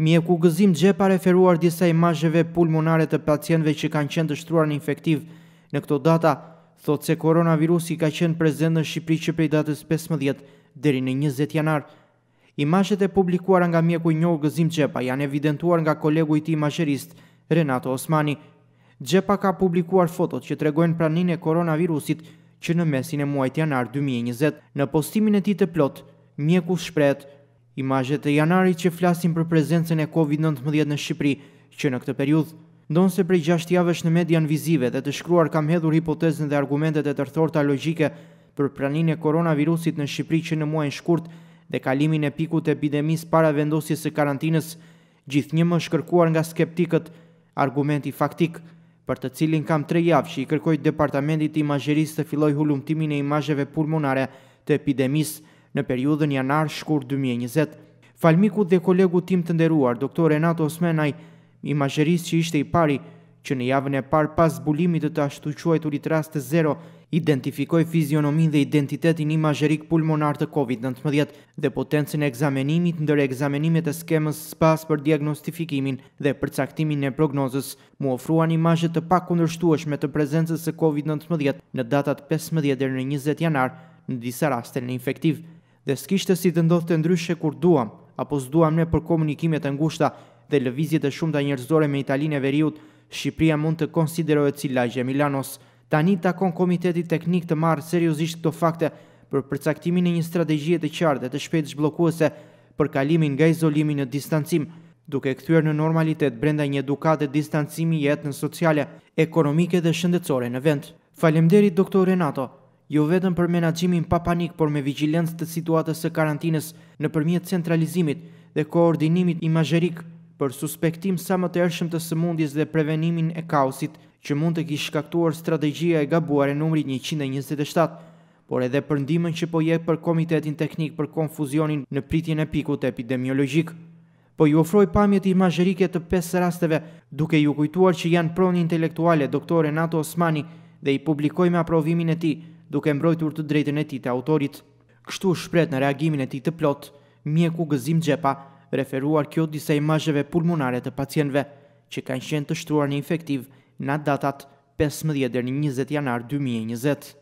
Mjeku gëzim gje referuar disa imazheve pulmonare të pacientve që kanë qenë të shtruar në infektiv. Në këto data, thot se koronavirusi ka qenë prezent në Shqipëri që prej datës 15 dheri në 20 janar. Imajët e publikuar nga mjeku i njohë gëzim gjepa janë evidentuar nga kolegu i ti imajërist, Renato Osmani. Gjepa ka publikuar fotot që tregojnë pranin e koronavirusit që në mesin e muajt janar 2020. Në postimin e ti të plot, mjeku shpretë, Imazhet e janarit që flasin për prezencën e COVID-19 në Shqipëri, që në këtë periudhë ndonse prej 6 javësh në media vizive dhe të shkruar kam hedhur hipotezën dhe argumentet e tërthorta logjike për praninë e koronavirusit në Shqipëri që në muajin shkurt dhe kalimin e pikut të epidemisë para vendosjes së karantinës, gjithnjë më shkërkuar nga skeptikët argumenti faktik për të cilin kam 3 javë që i kërkoj departamentit të imazherisë të filloj hulumtimin e imazheve pulmonare të epidemisë në periudhën janar shkur 2020. Falmiku dhe kolegu tim të nderuar, doktor Renato Osmenaj, i mazherisë që ishte i pari, që në javën e parë pas zbulimit të të ashtu rast të zero, identifikoj fizionomin dhe identitetin i mazherik pulmonar të COVID-19 dhe potencën e egzamenimit ndër egzamenimit e skemës spas për diagnostifikimin dhe përcaktimin e prognozës, mu ofruan imajët të pak me të prezencës e COVID-19 në datat 15 dhe në 20 janar në disa raste në infektivë dhe s'kishtë si të ndodhë të ndryshe kur duam, apo s'duam ne për komunikimet e ngushta dhe lëvizjet e shumë të me Italinë e veriut, Shqipria mund të konsiderohet si gje Milanos. Tani të akon komitetit teknik të marë seriosisht këto fakte për përcaktimin e një strategjie të qartë dhe të shpet zhblokuese për kalimin nga izolimin në distancim, duke kthyer në normalitet brenda një edukate distancimi jetë në sociale, ekonomike dhe shëndetsore në vend. Faleminderit doktor Renato jo vetëm për menaxhimin pa panik, por me vigjilencë të situatës së karantinës nëpërmjet centralizimit dhe koordinimit imazherik për suspektim sa më të hershëm të sëmundjes dhe prevenimin e kaosit që mund të kishkaktuar shkaktuar strategjia e gabuar e numrit 127, por edhe për ndihmën që po jep për komitetin teknik për konfuzionin në pritjen e pikut epidemiologjik. Po ju ofroj pamjet imazherike të pesë rasteve, duke ju kujtuar që janë proni intelektuale doktor Renato Osmani dhe i publikoj me aprovimin e tij duke mbrojtur të drejtën e tij të autorit. Kështu shpret në reagimin e tij të plot, mjeku Gëzim Xhepa referuar kjo disa imazheve pulmonare të pacientëve që kanë qenë të shtruar në infektiv në datat 15 deri në 20 janar 2020.